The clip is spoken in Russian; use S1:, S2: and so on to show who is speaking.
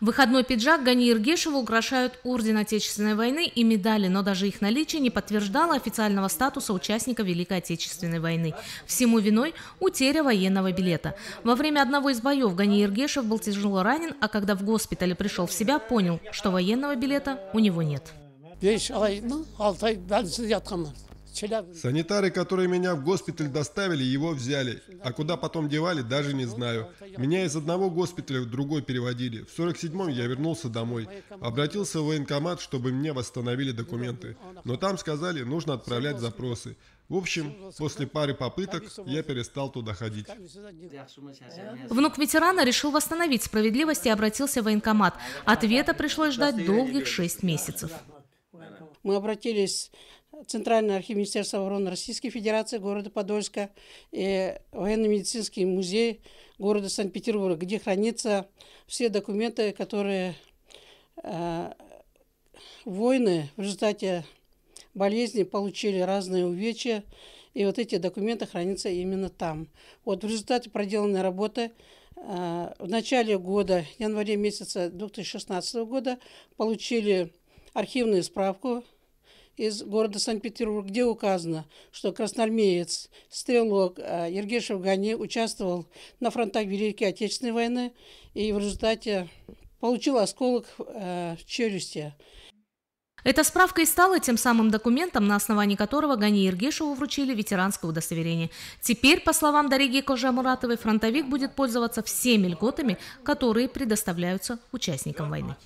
S1: Выходной пиджак Гани Иргешева украшают Орден Отечественной войны и медали, но даже их наличие не подтверждало официального статуса участника Великой Отечественной войны. Всему виной утеря военного билета. Во время одного из боев Гани Иргешев был тяжело ранен, а когда в госпитале пришел в себя, понял, что военного билета у него нет.
S2: Санитары, которые меня в госпиталь доставили, его взяли. А куда потом девали, даже не ну, знаю. Меня из одного госпиталя в другой переводили. В 47-м я вернулся домой. Обратился в военкомат, чтобы мне восстановили документы. Ну, Но там сказали, нужно отправлять запросы. В общем, после пары попыток я перестал туда ходить.
S3: Э? Внук
S1: ветерана решил восстановить справедливость и обратился
S3: в военкомат. Ответа пришлось ждать долгих
S1: шесть месяцев
S3: мы обратились в Центральный архив Министерства обороны Российской Федерации города Подольска и военно-медицинский музей города Санкт-Петербурга, где хранятся все документы, которые э, войны в результате болезни получили разные увечья. И вот эти документы хранятся именно там. Вот в результате проделанной работы э, в начале года, январе месяца 2016 года, получили архивную справку из города Санкт-Петербург, где указано, что красноармеец, стрелок а, Ергешев Гани участвовал на фронтах Великой Отечественной войны и в результате получил осколок а, в челюсти. Эта справка и стала тем
S1: самым документом, на основании которого Гани Иргешеву вручили ветеранское удостоверение. Теперь, по словам Дариги Кожамуратовой, фронтовик будет пользоваться всеми льготами, которые предоставляются участникам войны.